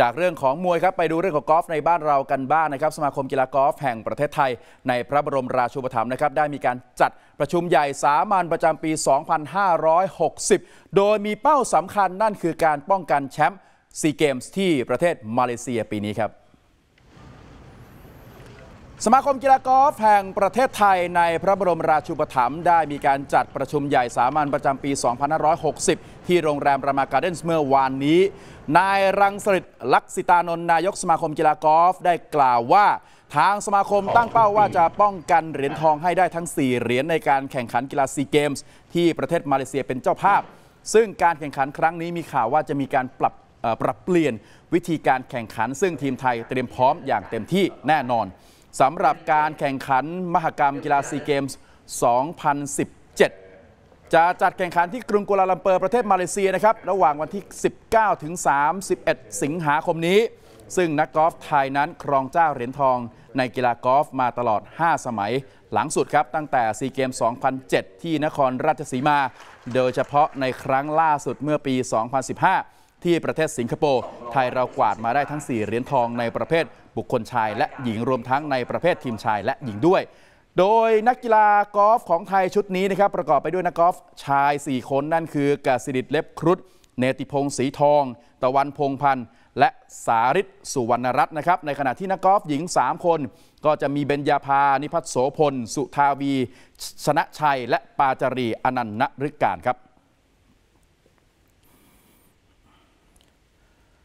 จากเรื่องของมวยครับ ไปดูเรื่องของกอล์ฟในบ้านเรากันบ้างนะครับ สมาคมกีฬากอล์ฟแห่งประเทศไทยในพระบรมราชูปถัมภ์นะครับ ได้มีการจัดประชุมใหญ่สามัญประจำปี 2560 โดยมีเป้าสำคัญนั่นคือการป้องกันแชมป์ซีเกมส์ที่ประเทศมาเลเซียปีนี้ครับสมาคมกีฬากอล์ฟแห่งประเทศไทยในพระบรมราชูปถัมภ์ได้มีการจัดประชุมใหญ่สามัญประจำปี 2560 ที่โรงแรมรามาการ์เดนส์เมื่อวานนี้ นายรังสฤษลักษิตานนท์นายกสมาคมกีฬากอล์ฟได้กล่าวว่า ทางสมาคมตั้งเป้าว่าจะป้องกันเหรียญทองให้ได้ทั้ง 4 เหรียญในการแข่งขันกีฬาซีเกมส์ที่ประเทศมาเลเซียเป็นเจ้าภาพ ซึ่งการแข่งขันครั้งนี้มีข่าวว่าจะมีการปรับปรับเปลี่ยนวิธีการแข่งขัน ซึ่งทีมไทยเตรียมพร้อมอย่างเต็มที่แน่นอนสำหรับการแข่งขันมหกรรมกีฬาซีเกมส์ 2017 จะจัดแข่งขันที่กรุงกัวลาลัมเปอร์ประเทศมาเลเซียนะครับ ระหว่างวันที่ 19ถึง31 สิงหาคมนี้ ซึ่งนักกอล์ฟไทยนั้นครองเจ้าเหรียญทองในกีฬากอล์ฟมาตลอด 5 สมัย หลังสุดครับตั้งแต่ซีเกม2007 ที่นครราชสีมา โดยเฉพาะในครั้งล่าสุดเมื่อปี 2015 ที่ประเทศสิงคโปร์ไทยเรากวาดมาได้ทั้ง 4 เหรียญทองในประเภทบุคคลชายและหญิงรวมทั้งในประเภททีมชายและหญิงด้วย โดยนักกีฬากอล์ฟของไทยชุดนี้นะครับ ประกอบไปด้วยนักกอล์ฟชาย 4 คนนั่นคือกสิริเล็บครุฑเนติพงศ์สีทอง ตะวันพงพันธ์ และสาริศสุวรรณรัตน์นะครับ ในขณะที่นักกอล์ฟหญิง 3 คน ก็จะมีเบญญาภานิพัฒโสพล สุทาวี ชนะชัย และปาจารีอนันต์นฤกการครับ